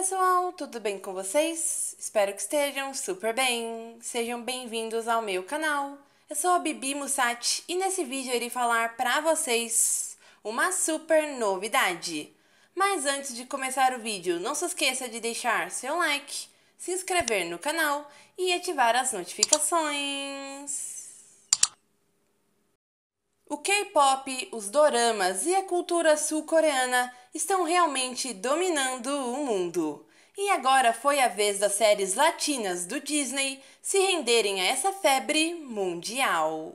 pessoal, tudo bem com vocês? Espero que estejam super bem! Sejam bem-vindos ao meu canal. Eu sou a Bibi Musati e nesse vídeo eu irei falar para vocês uma super novidade. Mas antes de começar o vídeo, não se esqueça de deixar seu like, se inscrever no canal e ativar as notificações. O K-pop, os doramas e a cultura sul-coreana estão realmente dominando o mundo. E agora foi a vez das séries latinas do Disney se renderem a essa febre mundial.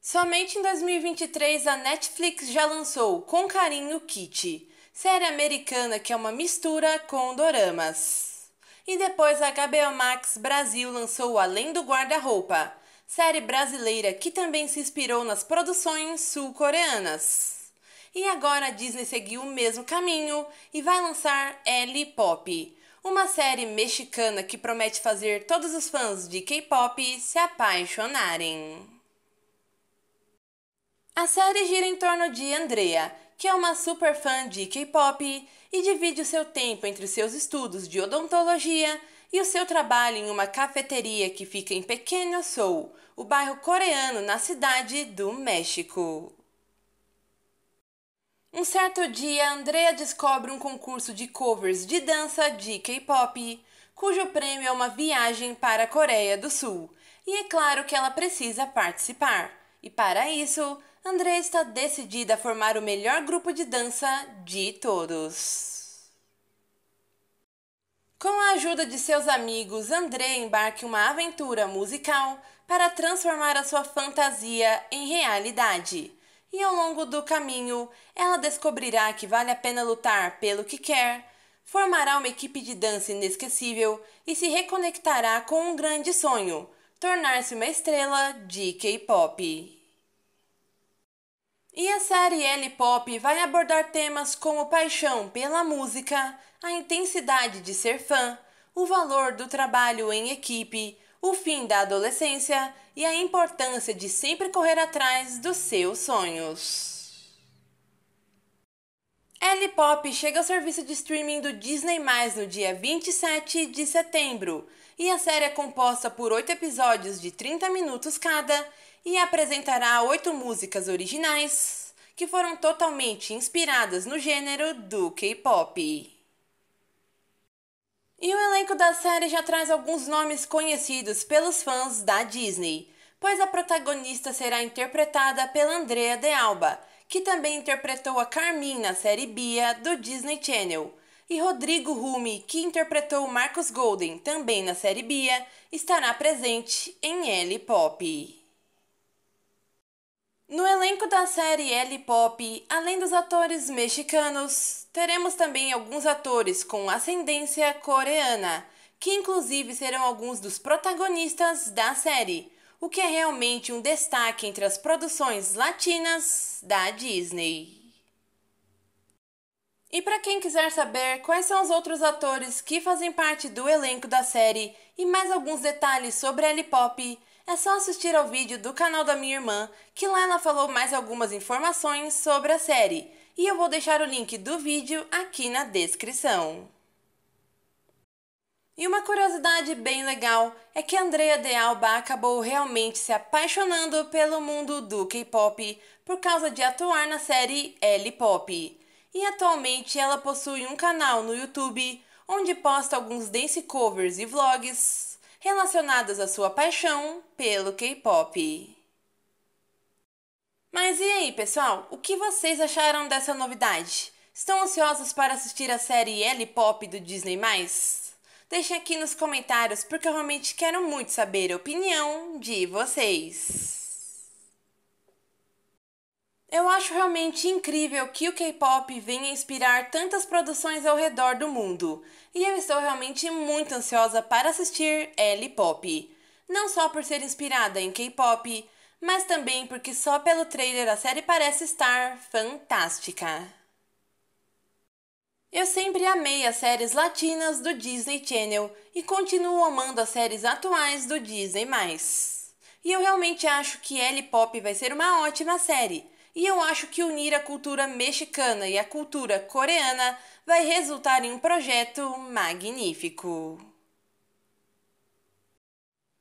Somente em 2023 a Netflix já lançou Com Carinho Kitty, série americana que é uma mistura com doramas. E depois a HBO Max Brasil lançou Além do Guarda-Roupa série brasileira que também se inspirou nas produções sul-coreanas. E agora a Disney seguiu o mesmo caminho e vai lançar L Pop, uma série mexicana que promete fazer todos os fãs de K-pop se apaixonarem. A série gira em torno de Andrea, que é uma super fã de K-pop e divide o seu tempo entre seus estudos de odontologia e o seu trabalho em uma cafeteria que fica em Pequeno Seoul, o bairro coreano na cidade do México. Um certo dia, Andrea descobre um concurso de covers de dança de K-pop, cujo prêmio é uma viagem para a Coreia do Sul. E é claro que ela precisa participar. E para isso, Andrea está decidida a formar o melhor grupo de dança de todos. Com a ajuda de seus amigos, André embarca uma aventura musical para transformar a sua fantasia em realidade. E ao longo do caminho, ela descobrirá que vale a pena lutar pelo que quer, formará uma equipe de dança inesquecível e se reconectará com um grande sonho: tornar-se uma estrela de K-pop. E a série L Pop vai abordar temas como paixão pela música, a intensidade de ser fã, o valor do trabalho em equipe, o fim da adolescência e a importância de sempre correr atrás dos seus sonhos. L-Pop chega ao serviço de streaming do Disney+, no dia 27 de setembro, e a série é composta por oito episódios de 30 minutos cada e apresentará oito músicas originais que foram totalmente inspiradas no gênero do K-pop. E o elenco da série já traz alguns nomes conhecidos pelos fãs da Disney, pois a protagonista será interpretada pela Andrea De Alba, que também interpretou a Carmin na série Bia do Disney Channel. E Rodrigo Rumi, que interpretou Marcos Golden também na série Bia, estará presente em L-Pop. No elenco da série L-Pop, além dos atores mexicanos, teremos também alguns atores com ascendência coreana, que inclusive serão alguns dos protagonistas da série o que é realmente um destaque entre as produções latinas da Disney. E para quem quiser saber quais são os outros atores que fazem parte do elenco da série e mais alguns detalhes sobre a L-Pop, é só assistir ao vídeo do canal da minha irmã, que lá ela falou mais algumas informações sobre a série. E eu vou deixar o link do vídeo aqui na descrição. E uma curiosidade bem legal é que Andrea de Alba acabou realmente se apaixonando pelo mundo do K-pop por causa de atuar na série L-Pop. E atualmente ela possui um canal no YouTube onde posta alguns dance covers e vlogs relacionados à sua paixão pelo K-pop. Mas e aí, pessoal? O que vocês acharam dessa novidade? Estão ansiosos para assistir a série L-Pop do Disney+. Deixem aqui nos comentários, porque eu realmente quero muito saber a opinião de vocês. Eu acho realmente incrível que o K-pop venha inspirar tantas produções ao redor do mundo, e eu estou realmente muito ansiosa para assistir L-Pop. Não só por ser inspirada em K-pop, mas também porque só pelo trailer a série parece estar fantástica. Eu sempre amei as séries latinas do Disney Channel e continuo amando as séries atuais do Disney+. E eu realmente acho que L-Pop vai ser uma ótima série. E eu acho que unir a cultura mexicana e a cultura coreana vai resultar em um projeto magnífico.